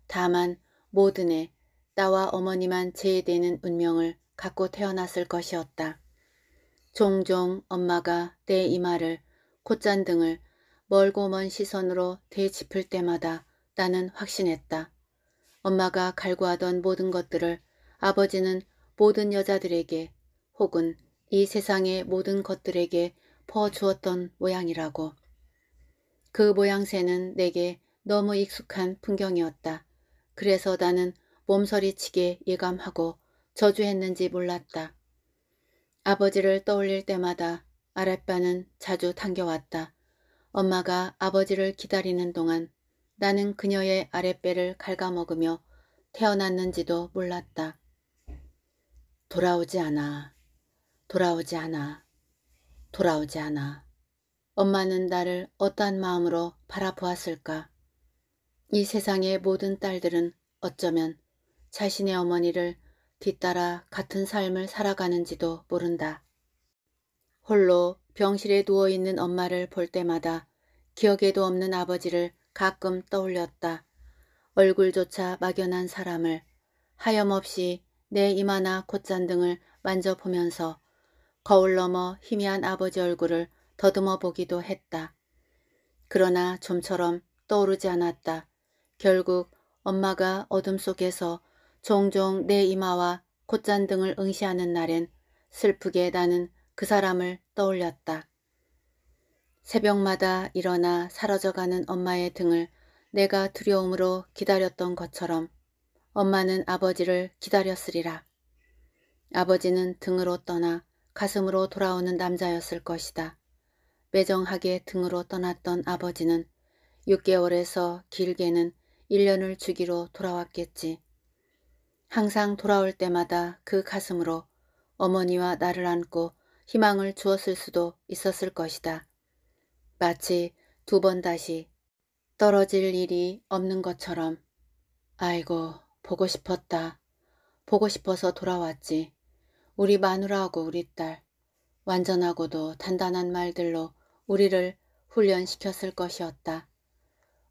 다만 모든에 나와 어머니만 제외되는 운명을 갖고 태어났을 것이었다. 종종 엄마가 내 이마를 콧잔 등을 멀고 먼 시선으로 되짚을 때마다 나는 확신했다. 엄마가 갈구하던 모든 것들을 아버지는 모든 여자들에게 혹은 이 세상의 모든 것들에게 퍼주었던 모양이라고. 그 모양새는 내게 너무 익숙한 풍경이었다. 그래서 나는 몸서리치게 예감하고 저주했는지 몰랐다. 아버지를 떠올릴 때마다 아랫바는 자주 당겨왔다. 엄마가 아버지를 기다리는 동안 나는 그녀의 아랫배를 갉아먹으며 태어났는지도 몰랐다. 돌아오지 않아. 돌아오지 않아. 돌아오지 않아. 엄마는 나를 어떠한 마음으로 바라보았을까? 이 세상의 모든 딸들은 어쩌면 자신의 어머니를 뒤따라 같은 삶을 살아가는지도 모른다. 홀로 병실에 누워있는 엄마를 볼 때마다 기억에도 없는 아버지를 가끔 떠올렸다. 얼굴조차 막연한 사람을 하염없이 내 이마나 곧잔등을 만져보면서 거울 넘어 희미한 아버지 얼굴을 더듬어 보기도 했다. 그러나 좀처럼 떠오르지 않았다. 결국 엄마가 어둠 속에서 종종 내 이마와 곧잔등을 응시하는 날엔 슬프게 나는 그 사람을 떠올렸다. 새벽마다 일어나 사라져가는 엄마의 등을 내가 두려움으로 기다렸던 것처럼 엄마는 아버지를 기다렸으리라. 아버지는 등으로 떠나 가슴으로 돌아오는 남자였을 것이다. 매정하게 등으로 떠났던 아버지는 6개월에서 길게는 1년을 주기로 돌아왔겠지. 항상 돌아올 때마다 그 가슴으로 어머니와 나를 안고 희망을 주었을 수도 있었을 것이다. 마치 두 번 다시 떨어질 일이 없는 것처럼 아이고 보고 싶었다. 보고 싶어서 돌아왔지. 우리 마누라하고 우리 딸 완전하고도 단단한 말들로 우리를 훈련시켰을 것이었다.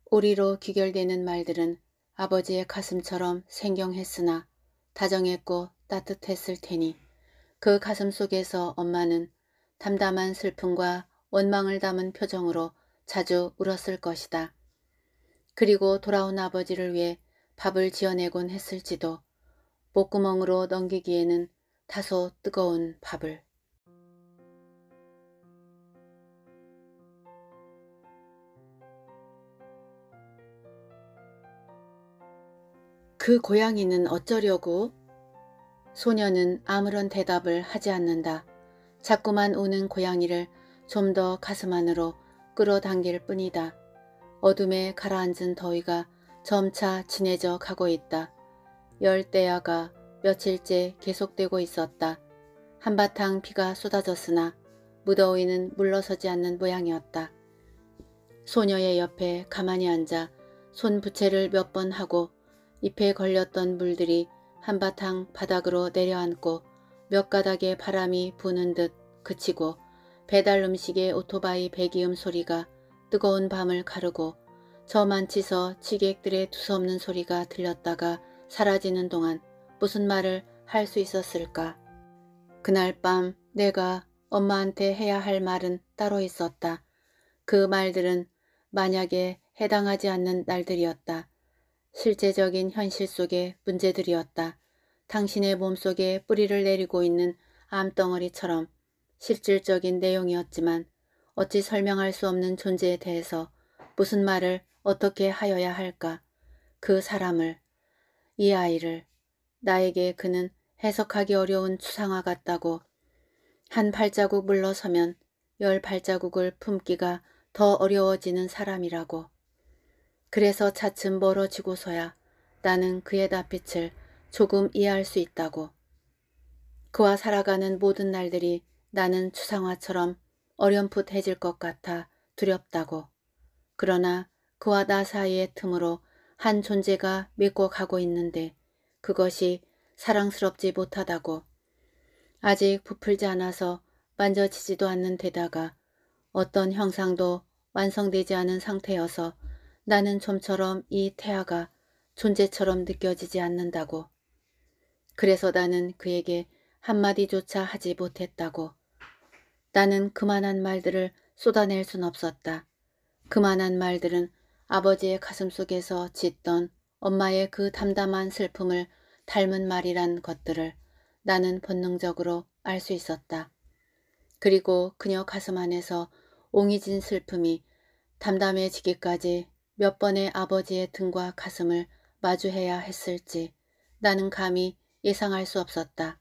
우리로 귀결되는 말들은 아버지의 가슴처럼 생경했으나 다정했고 따뜻했을 테니 그 가슴 속에서 엄마는 담담한 슬픔과 원망을 담은 표정으로 자주 울었을 것이다. 그리고 돌아온 아버지를 위해 밥을 지어내곤 했을지도 목구멍으로 넘기기에는 다소 뜨거운 밥을. 그 고양이는 어쩌려고 소녀는 아무런 대답을 하지 않는다. 자꾸만 우는 고양이를 좀 더 가슴 안으로 끌어당길 뿐이다. 어둠에 가라앉은 더위가 점차 진해져 가고 있다. 열대야가 며칠째 계속되고 있었다. 한바탕 비가 쏟아졌으나 무더위는 물러서지 않는 모양이었다. 소녀의 옆에 가만히 앉아 손 부채를 몇 번 하고 잎에 걸렸던 물들이 한바탕 바닥으로 내려앉고 몇 가닥의 바람이 부는 듯 그치고 배달 음식의 오토바이 배기음 소리가 뜨거운 밤을 가르고 저만치서 지객들의 두서없는 소리가 들렸다가 사라지는 동안 무슨 말을 할 수 있었을까. 그날 밤 내가 엄마한테 해야 할 말은 따로 있었다. 그 말들은 만약에 해당하지 않는 날들이었다. 실제적인 현실 속의 문제들이었다. 당신의 몸속에 뿌리를 내리고 있는 암덩어리처럼 실질적인 내용이었지만 어찌 설명할 수 없는 존재에 대해서 무슨 말을 어떻게 하여야 할까. 그 사람을, 이 아이를, 나에게 그는 해석하기 어려운 추상화 같다고. 한 발자국 물러서면 열 발자국을 품기가 더 어려워지는 사람이라고. 그래서 차츰 멀어지고서야 나는 그의 낯빛을 조금 이해할 수 있다고. 그와 살아가는 모든 날들이 나는 추상화처럼 어렴풋해질 것 같아 두렵다고. 그러나 그와 나 사이의 틈으로 한 존재가 믿고 가고 있는데 그것이 사랑스럽지 못하다고. 아직 부풀지 않아서 만져지지도 않는 데다가 어떤 형상도 완성되지 않은 상태여서 나는 좀처럼 이 태아가 존재처럼 느껴지지 않는다고. 그래서 나는 그에게 한마디조차 하지 못했다고. 나는 그만한 말들을 쏟아낼 순 없었다. 그만한 말들은 아버지의 가슴 속에서 짓던 엄마의 그 담담한 슬픔을 닮은 말이란 것들을 나는 본능적으로 알 수 있었다. 그리고 그녀 가슴 안에서 옹이진 슬픔이 담담해지기까지 몇 번의 아버지의 등과 가슴을 마주해야 했을지 나는 감히 예상할 수 없었다.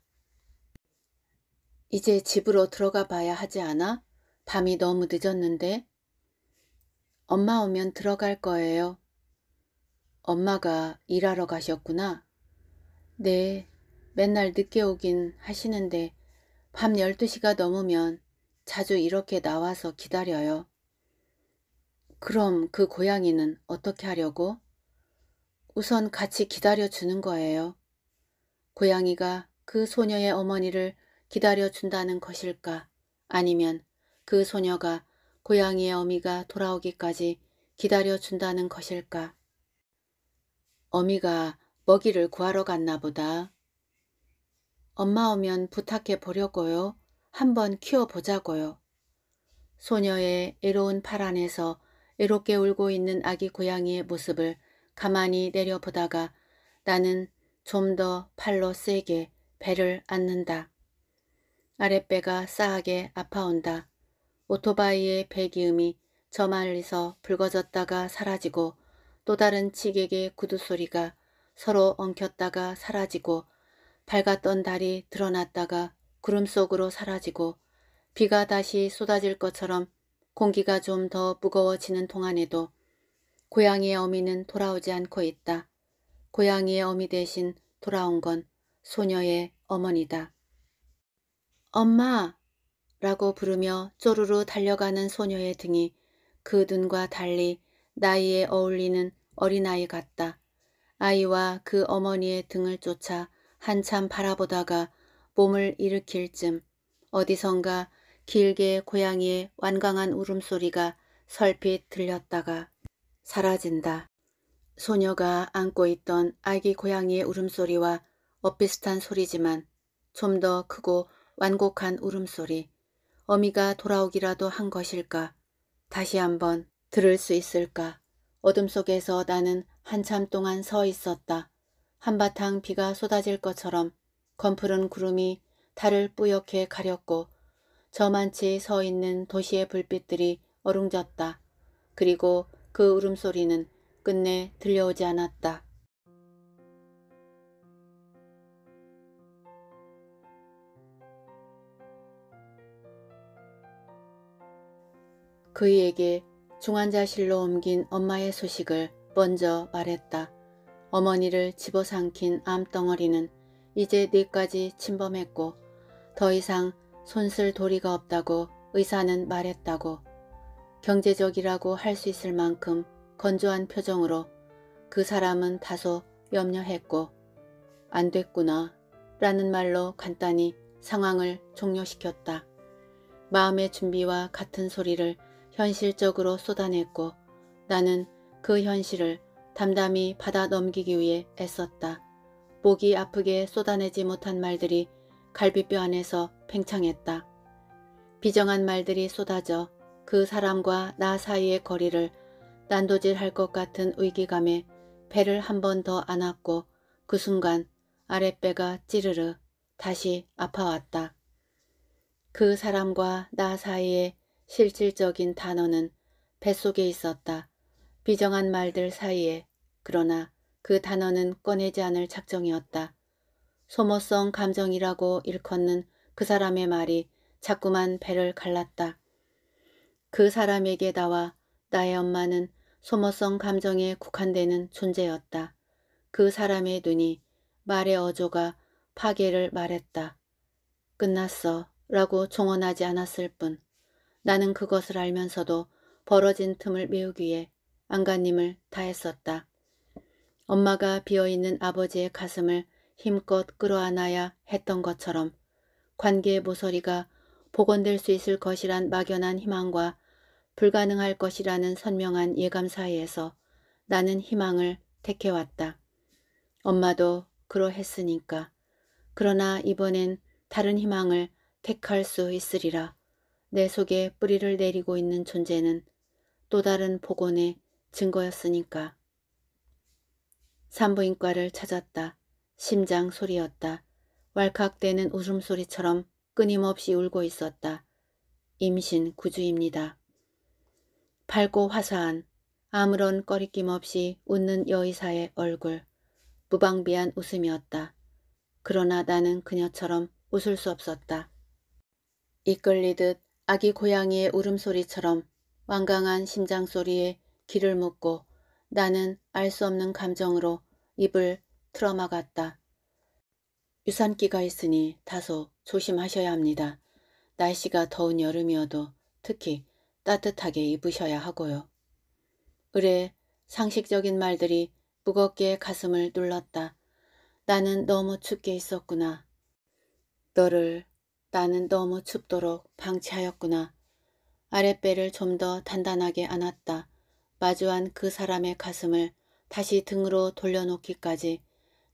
이제 집으로 들어가 봐야 하지 않아? 밤이 너무 늦었는데? 엄마 오면 들어갈 거예요. 엄마가 일하러 가셨구나. 네, 맨날 늦게 오긴 하시는데 밤 12시가 넘으면 자주 이렇게 나와서 기다려요. 그럼 그 고양이는 어떻게 하려고? 우선 같이 기다려주는 거예요. 고양이가 그 소녀의 어머니를 기다려준다는 것일까? 아니면 그 소녀가 고양이의 어미가 돌아오기까지 기다려준다는 것일까? 어미가 먹이를 구하러 갔나 보다. 엄마 오면 부탁해 보려고요. 한번 키워보자고요. 소녀의 애로운 팔 안에서 외롭게 울고 있는 아기 고양이의 모습을 가만히 내려보다가 나는 좀 더 팔로 세게 배를 안는다. 아랫배가 싸하게 아파온다. 오토바이의 배기음이 저 멀리서 붉어졌다가 사라지고 또 다른 치객의 구두 소리가 서로 엉켰다가 사라지고 밝았던 달이 드러났다가 구름 속으로 사라지고 비가 다시 쏟아질 것처럼 공기가 좀 더 무거워지는 동안에도 고양이의 어미는 돌아오지 않고 있다. 고양이의 어미 대신 돌아온 건 소녀의 어머니다. 엄마! 라고 부르며 쪼르르 달려가는 소녀의 등이 그 눈과 달리 나이에 어울리는 어린아이 같다. 아이와 그 어머니의 등을 쫓아 한참 바라보다가 몸을 일으킬 쯤 어디선가 길게 고양이의 완강한 울음소리가 설핏 들렸다가 사라진다. 소녀가 안고 있던 아기 고양이의 울음소리와 엇비슷한 소리지만 좀 더 크고 완곡한 울음소리. 어미가 돌아오기라도 한 것일까? 다시 한번 들을 수 있을까? 어둠 속에서 나는 한참 동안 서 있었다. 한바탕 비가 쏟아질 것처럼 검푸른 구름이 달을 뿌옇게 가렸고 저만치 서 있는 도시의 불빛들이 어룽졌다. 그리고 그 울음소리는 끝내 들려오지 않았다. 그이에게 중환자실로 옮긴 엄마의 소식을 먼저 말했다. 어머니를 집어삼킨 암덩어리는 이제 네까지 침범했고 더 이상 손쓸 도리가 없다고 의사는 말했다고 경제적이라고 할 수 있을 만큼 건조한 표정으로 그 사람은 다소 염려했고 안 됐구나 라는 말로 간단히 상황을 종료시켰다. 마음의 준비와 같은 소리를 현실적으로 쏟아냈고 나는 그 현실을 담담히 받아 넘기기 위해 애썼다. 목이 아프게 쏟아내지 못한 말들이 갈비뼈 안에서 팽창했다. 비정한 말들이 쏟아져 그 사람과 나 사이의 거리를 난도질할 것 같은 위기감에 배를 한 번 더 안았고 그 순간 아랫배가 찌르르 다시 아파왔다. 그 사람과 나 사이의 실질적인 단어는 뱃속에 있었다. 비정한 말들 사이에 그러나 그 단어는 꺼내지 않을 작정이었다. 소모성 감정이라고 일컫는 그 사람의 말이 자꾸만 배를 갈랐다. 그 사람에게 나와 나의 엄마는 소모성 감정에 국한되는 존재였다. 그 사람의 눈이 말의 어조가 파괴를 말했다. 끝났어 라고 종언하지 않았을 뿐 나는 그것을 알면서도 벌어진 틈을 메우기 위해 안간힘을 다했었다. 엄마가 비어있는 아버지의 가슴을 힘껏 끌어안아야 했던 것처럼 관계의 모서리가 복원될 수 있을 것이란 막연한 희망과 불가능할 것이라는 선명한 예감 사이에서 나는 희망을 택해왔다. 엄마도 그러했으니까. 그러나 이번엔 다른 희망을 택할 수 있으리라. 내 속에 뿌리를 내리고 있는 존재는 또 다른 복원의 증거였으니까. 산부인과를 찾았다. 심장 소리였다. 왈칵대는 웃음소리처럼 끊임없이 울고 있었다. 임신 구주입니다 밝고 화사한 아무런 꺼리낌 없이 웃는 여의사의 얼굴. 무방비한 웃음이었다. 그러나 나는 그녀처럼 웃을 수 없었다. 이끌리듯 아기 고양이의 울음소리처럼 완강한 심장소리에 귀를 묶고 나는 알 수 없는 감정으로 입을 트라마 같다. 유산기가 있으니 다소 조심하셔야 합니다. 날씨가 더운 여름이어도 특히 따뜻하게 입으셔야 하고요. 의뢰 상식적인 말들이 무겁게 가슴을 눌렀다. 나는 너무 춥게 있었구나. 너를 나는 너무 춥도록 방치하였구나. 아랫배를 좀 더 단단하게 안았다. 마주한 그 사람의 가슴을 다시 등으로 돌려놓기까지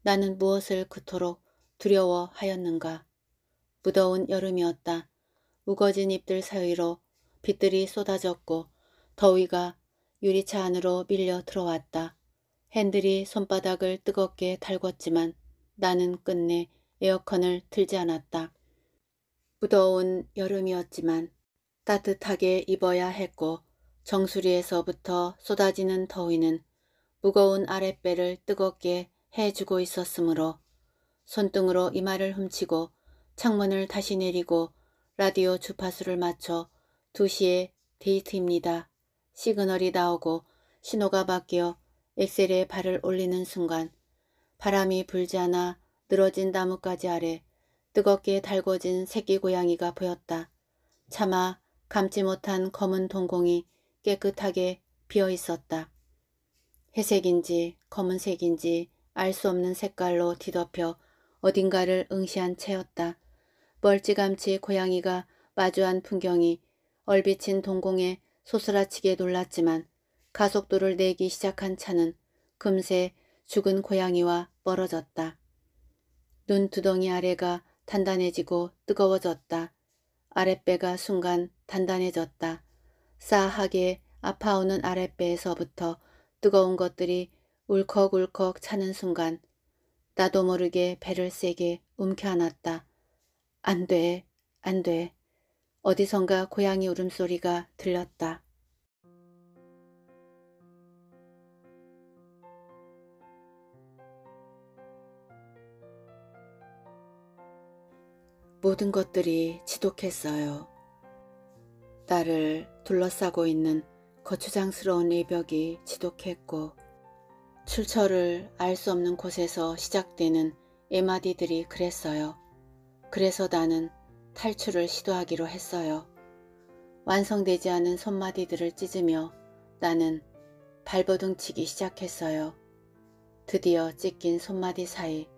나는 무엇을 그토록 두려워하였는가. 무더운 여름이었다. 우거진 잎들 사이로 빛들이 쏟아졌고 더위가 유리차 안으로 밀려 들어왔다. 핸들이 손바닥을 뜨겁게 달궜지만 나는 끝내 에어컨을 틀지 않았다. 무더운 여름이었지만 따뜻하게 입어야 했고 정수리에서부터 쏟아지는 더위는 무거운 아랫배를 뜨겁게 해주고 있었으므로 손등으로 이마를 훔치고 창문을 다시 내리고 라디오 주파수를 맞춰 2시에 데이트입니다. 시그널이 나오고 신호가 바뀌어 엑셀에 발을 올리는 순간 바람이 불지 않아 늘어진 나뭇가지 아래 뜨겁게 달궈진 새끼 고양이가 보였다. 차마 감지 못한 검은 동공이 깨끗하게 비어 있었다. 회색인지 검은색인지 알수 없는 색깔로 뒤덮여 어딘가를 응시한 채였다. 멀찌감치 고양이가 마주한 풍경이 얼비친 동공에 소스라치게 놀랐지만 가속도를 내기 시작한 차는 금세 죽은 고양이와 멀어졌다. 눈두덩이 아래가 단단해지고 뜨거워졌다. 아랫배가 순간 단단해졌다. 싸하게 아파오는 아랫배에서부터 뜨거운 것들이 울컥울컥 차는 순간 나도 모르게 배를 세게 움켜안았다. 안 돼, 안 돼. 어디선가 고양이 울음소리가 들렸다. 모든 것들이 지독했어요. 나를 둘러싸고 있는 거추장스러운 외벽이 지독했고 출처를 알 수 없는 곳에서 시작되는 에마디들이 그랬어요. 그래서 나는 탈출을 시도하기로 했어요. 완성되지 않은 손마디들을 찢으며 나는 발버둥치기 시작했어요. 드디어 찢긴 손마디 사이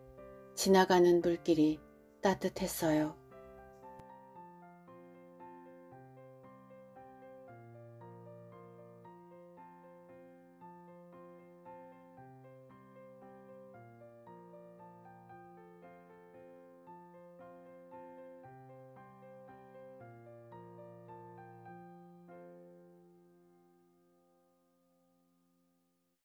지나가는 물길이 따뜻했어요.